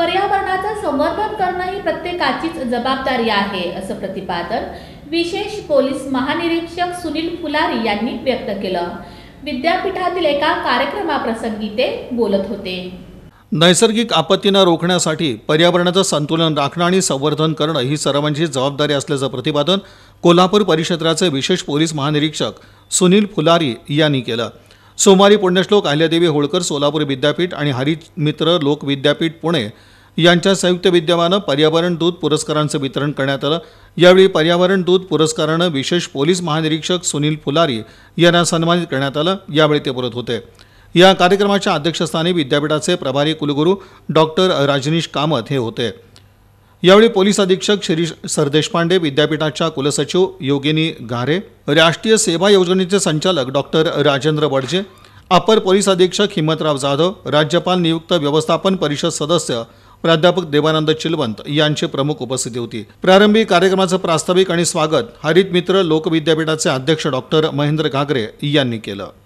पर्यावरणाचं संवर्धन करणं ही प्रत्येकाचीच जबाबदारी आहे असं प्रतिपादन विशेष पोलीस महानिरीक्षक सुनील फुलारी यांनी व्यक्त केलं विद्यापीठातील एका कार्यक्रमाप्रसंगी ते बोलत होते नैसर्गिक आपत्तींना रोखण्यासाठी पर्यावरणाचं संतुलन राखणं आणि संवर्धन करणं ही सर्वांची जबाबदारी असल्याचं प्रतिपादन कोल्हापूर परिक्षेत्राचे विशेष पोलीस महानिरीक्षक सुनील फुलारी यांनी केलं सोमवारी पुण्यश्लोक अहिल्यादेवी होळकर सोलापूर विद्यापीठ आणि हरिमित्र लोक विद्यापीठ पुणे यांच्या संयुक्त विद्यमानं पर्यावरण दूत पुरस्कारांचं वितरण करण्यात आलं यावेळी पर्यावरण दूत पुरस्कारानं विशेष पोलीस महानिरीक्षक सुनील फुलारी यांना सन्मानित करण्यात आलं यावेळी ते बोलत होते या कार्यक्रमाच्या अध्यक्षस्थानी विद्यापीठाचे प्रभारी कुलगुरू डॉक्टर राजनीश कामत हे होते यावेळी पोलीस अधीक्षक श्री सरदेशपांडे विद्यापीठाच्या कुलसचिव योगिनी घारे राष्ट्रीय सेवा योजनेचे संचालक डॉक्टर राजेंद्र वडजे अपर पोलीस अधीक्षक हिमतराव जाधव राज्यपाल नियुक्त व्यवस्थापन परिषद सदस्य प्राध्यापक देवानंद चिलवंत यांची प्रमुख उपस्थिती होती प्रारंभी कार्यक्रमाचं प्रास्ताविक आणि स्वागत हरित मित्र लोकविद्यापीठाचे अध्यक्ष डॉक्टर महेंद्र घागरे यांनी केलं